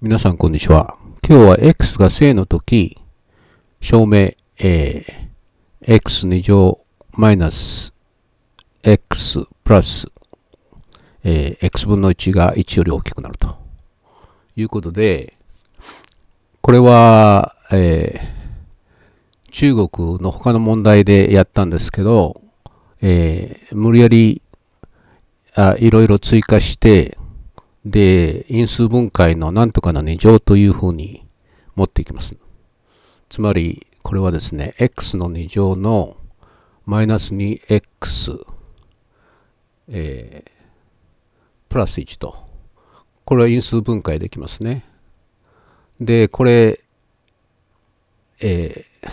皆さんこんにちは。今日は x が正の時、証明 A、x2 乗マイナス x プラス、えー、x 分の1が1より大きくなるということで、これは、えー、中国の他の問題でやったんですけど、えー、無理やりあいろいろ追加して、で、因数分解のなんとかの2乗というふうに持っていきます。つまり、これはですね、x の2乗のマイナス 2x、えー、プラス1と。これは因数分解できますね。で、これ、えー、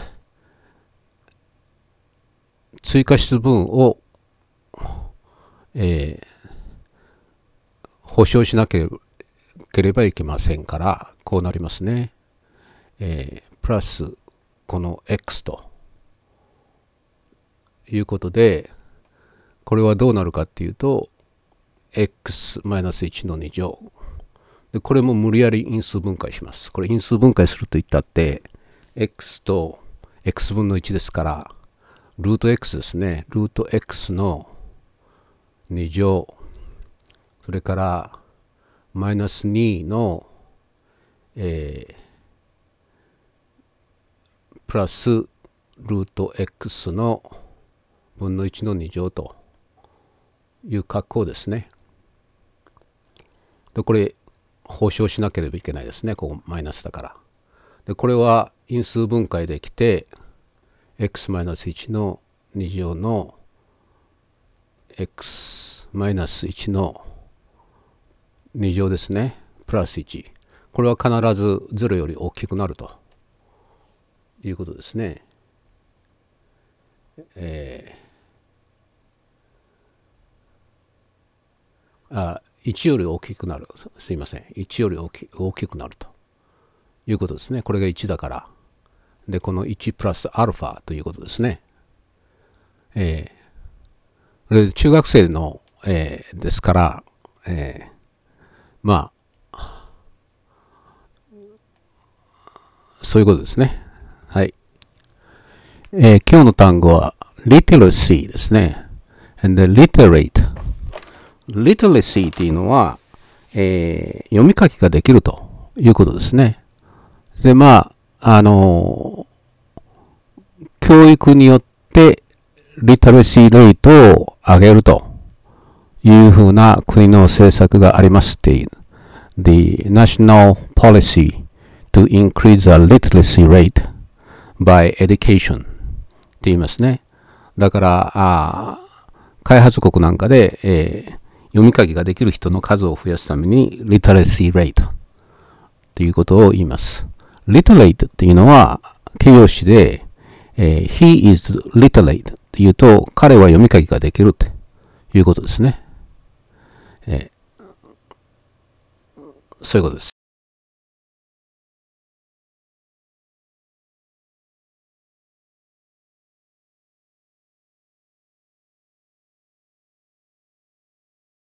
追加した分を、えー、保証しなければいけませんから、こうなりますね。えー、プラス、この x ということで、これはどうなるかっていうと、x-1 の2乗。で、これも無理やり因数分解します。これ因数分解すると言ったって、x と x 分の1ですから、ルート x ですね。ルート x の2乗それからマイナス2の、えー、プラスルート x の分の1の2乗という格好ですね。で、これ、保証しなければいけないですね。ここマイナスだから。で、これは因数分解できて、x-1 の2乗の x-1 の2乗ですねプラス1これは必ず0より大きくなるということですね。えー、あ1より大きくなるすいません1より大き大きくなるということですねこれが1だからでこの1プラスアルファということですねえー、中学生の、えー、ですから、えー、まあ、そういうことですね。はい。えー、今日の単語は、literacy ですね。and literate。literacy っていうのは、えー、読み書きができるということですね。で、まあ、あのー、教育によって、リテラシーレートを上げるというふうな国の政策がありますって、The National Policy to Increase the Literacy Rate by Education って言いますね。だから、あ開発国なんかで、えー、読み書きができる人の数を増やすために、Literacy Rate ということを言います。Literate っていうのは形容詞で、えー、He is literate っていうと、彼は読み書きができるということですね。えー、そういうことです。